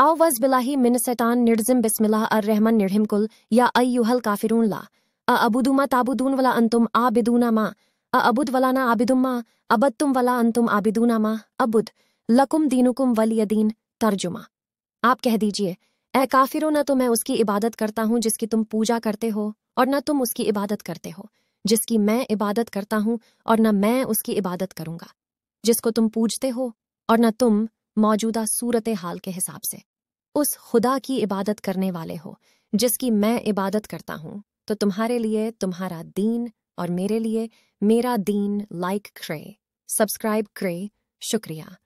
आवज बिलाही मिनसैतान निर्जिम बिस्मिल्लाह अर रहमन निर्हिमकुल या अयुहल काफिरून ला अ अबुदुमा ताबुदून वला अंतुम आबिदूना मा अ अबुद वलाना आबिदुम्मा अबद तुम वला अंतुम आबिदूना मा अबुद लकुम दीनुकुम वलियदीन तर्जुमा आप कह दीजिए ए काफिरो न तो मैं उसकी इबादत करता हूँ जिसकी तुम पूजा करते हो और न तुम उसकी इबादत करते हो जिसकी मैं इबादत करता हूँ और न मैं उसकी इबादत करूंगा जिसको तुम पूजते हो और न तुम मौजूदा सूरत हाल के हिसाब से उस खुदा की इबादत करने वाले हो जिसकी मैं इबादत करता हूँ तो तुम्हारे लिए तुम्हारा दीन और मेरे लिए मेरा दीन लाइक क्रे सब्सक्राइब क्रे शुक्रिया